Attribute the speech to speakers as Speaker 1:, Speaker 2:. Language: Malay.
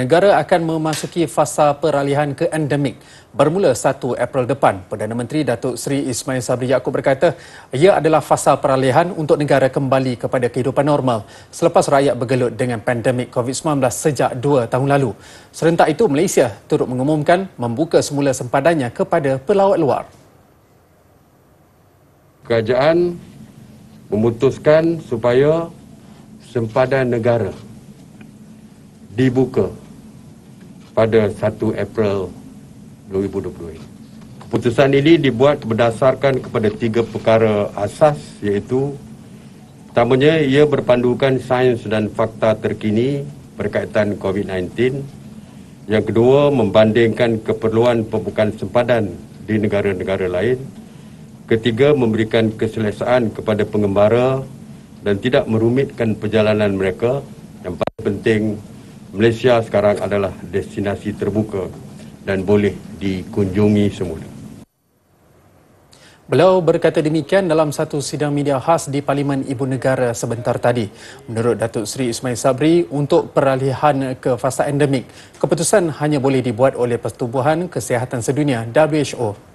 Speaker 1: negara akan memasuki fasa peralihan ke endemik bermula 1 April depan. Perdana Menteri Datuk Seri Ismail Sabri Yaakob berkata, ia adalah fasa peralihan untuk negara kembali kepada kehidupan normal selepas rakyat bergelut dengan pandemik COVID-19 sejak 2 tahun lalu. Serentak itu, Malaysia turut mengumumkan membuka semula sempadannya kepada pelawat luar.
Speaker 2: Kerajaan memutuskan supaya sempadan negara dibuka pada 1 April 2022. Keputusan ini dibuat berdasarkan kepada tiga perkara asas iaitu pertamanya ia berpandukan sains dan fakta terkini berkaitan COVID-19. Yang kedua, membandingkan keperluan pembukaan sempadan di negara-negara lain. Ketiga, memberikan keselesaan kepada pengembara dan tidak merumitkan perjalanan mereka. Yang paling penting, Malaysia sekarang adalah destinasi terbuka dan boleh dikunjungi semula.
Speaker 1: Beliau berkata demikian dalam satu sidang media khas di Parlimen Ibu Negara sebentar tadi. Menurut Datuk Seri Ismail Sabri, untuk peralihan ke fasa endemik, keputusan hanya boleh dibuat oleh Pertubuhan Kesihatan Sedunia, WHO.